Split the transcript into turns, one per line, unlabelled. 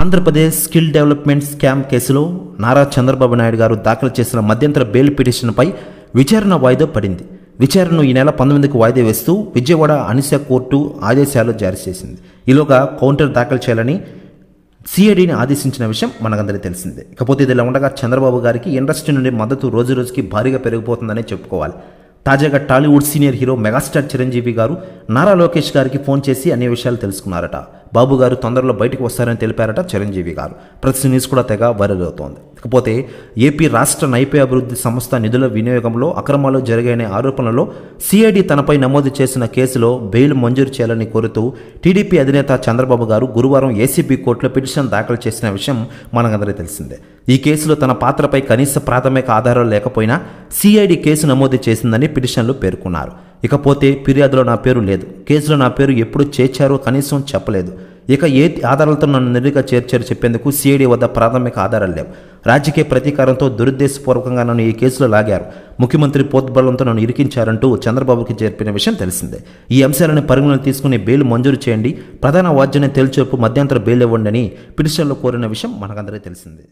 Andhra Pradesh skill development scam కేసులో నారా చంద్రబాబు నాయుడు గారు దాఖలు చేసిన మధ్యంతర బెయిల్ పిటిషన్పై విచారణ వాయిదా పడింది విచారణను ఈ నెల పంతొమ్మిదికి వాయిదా వేస్తూ విజయవాడ అనిశ కోర్టు ఆదేశాలు జారీ చేసింది ఈలోగా కౌంటర్ దాఖలు చేయాలని సిఐడిని ఆదేశించిన విషయం మనకందరికీ తెలిసిందే ఇకపోతే ఇదిలా ఉండగా చంద్రబాబు గారికి ఇండస్ట్రీ నుండి మద్దతు రోజు రోజుకి భారీగా పెరిగిపోతుందనే చెప్పుకోవాలి తాజాగా Tollywood senior hero megastar Chiranjeevi garu Nara Lokesh గారికి ఫోన్ చేసి అన్ని విషయాలు తెలుసుకున్నారట బాబు గారు తొందరలో బయటకు వస్తారని తెలిపారట చిరంజీవి గారు ప్రతి న్యూస్ కూడా తెగ వైరల్ అవుతోంది ఇకపోతే ఏపీ రాష్ట్ర నైపే అభివృద్ధి సంస్థ నిధుల వినియోగంలో అక్రమాలు జరిగాయని ఆరోపణలో సిఐడి తనపై నమోదు చేసిన కేసులో బెయిల్ మంజూరు చేయాలని కోరుతూ టీడీపీ అధినేత చంద్రబాబు గారు గురువారం ఏసీబీ కోర్టులో పిటిషన్ దాఖలు చేసిన విషయం మనకందరికీ తెలిసిందే ఈ కేసులో తన పాత్రపై కనీస ప్రాథమిక ఆధారాలు లేకపోయినా సిఐడి కేసు నమోదు చేసిందని పిటిషన్లు పేర్కొన్నారు ఇకపోతే ఫిర్యాదులో నా పేరు లేదు కేసులో నా పేరు ఎప్పుడు చేర్చారో కనీసం చెప్పలేదు ఇక ఏ ఆధారాలతో నన్ను నిరుగా చేర్చారు చెప్పేందుకు సిఐడి వద్ద ప్రాథమిక ఆధారాలు లేవు రాజకీయ ప్రతీకారంతో దురుద్దేశపూర్వకంగా నన్ను ఈ కేసులో లాగారు ముఖ్యమంత్రి పోత్బలంతో నన్ను ఇరికించారంటూ చంద్రబాబుకి జరిపిన విషయం తెలిసిందే ఈ అంశాలను పరిగణన తీసుకుని బెయిల్ మంజూరు చేయండి ప్రధాన వాద్యాన్ని తేల్చేపు మధ్యంతర బెయిల్ ఇవ్వండి అని పిటిషన్లో కోరిన విషయం మనకందరికీ తెలిసిందే